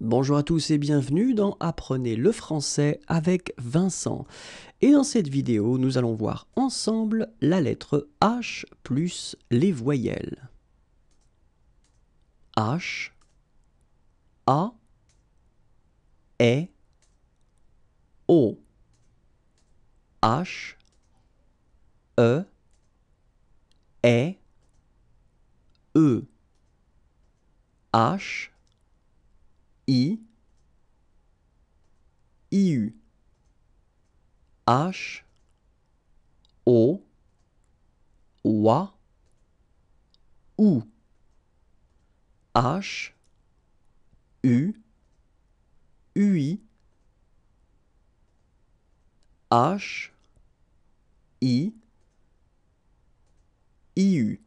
Bonjour à tous et bienvenue dans Apprenez le français avec Vincent. Et dans cette vidéo, nous allons voir ensemble la lettre H plus les voyelles. H A E O H E E E H I, IU, H, O, wa, u, H, U, UI, H, I, IU.